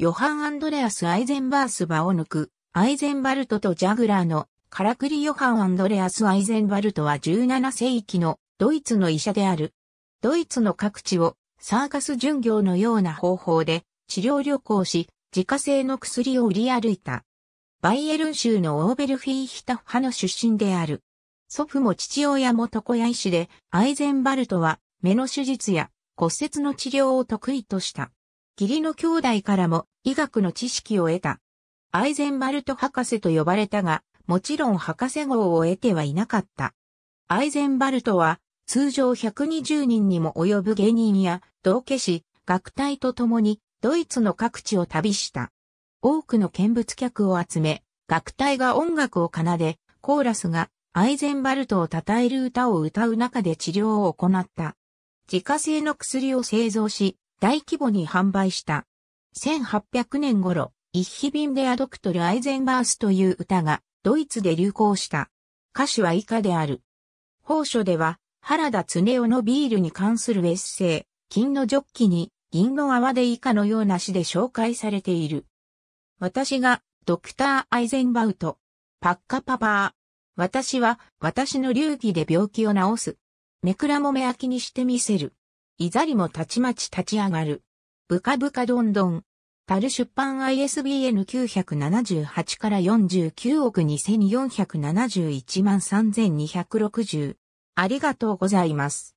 ヨハン・アンドレアス・アイゼンバース・バを抜く、アイゼンバルトとジャグラーの、カラクリ・ヨハン・アンドレアス・アイゼンバルトは17世紀のドイツの医者である。ドイツの各地をサーカス巡業のような方法で治療旅行し、自家製の薬を売り歩いた。バイエルン州のオーベルフィーヒタッハの出身である。祖父も父親も床屋医師で、アイゼンバルトは目の手術や骨折の治療を得意とした。義理の兄弟からも医学の知識を得た。アイゼンバルト博士と呼ばれたが、もちろん博士号を得てはいなかった。アイゼンバルトは、通常120人にも及ぶ芸人や、道化師、学隊と共に、ドイツの各地を旅した。多くの見物客を集め、学隊が音楽を奏で、コーラスがアイゼンバルトを称える歌を歌う中で治療を行った。自家製の薬を製造し、大規模に販売した。1800年頃、一ビ便でアドクトル・アイゼンバースという歌がドイツで流行した。歌詞は以下である。法書では原田恒夫のビールに関するエッセイ、金のジョッキに銀の泡で以下のような詩で紹介されている。私がドクター・アイゼンバウト、パッカパパー。私は私の流儀で病気を治す。目くらもめ焼きにしてみせる。いざりもたちまち立ち上がる。ブカブカどんどん。タル出版 ISBN 978から49億2471万3260。ありがとうございます。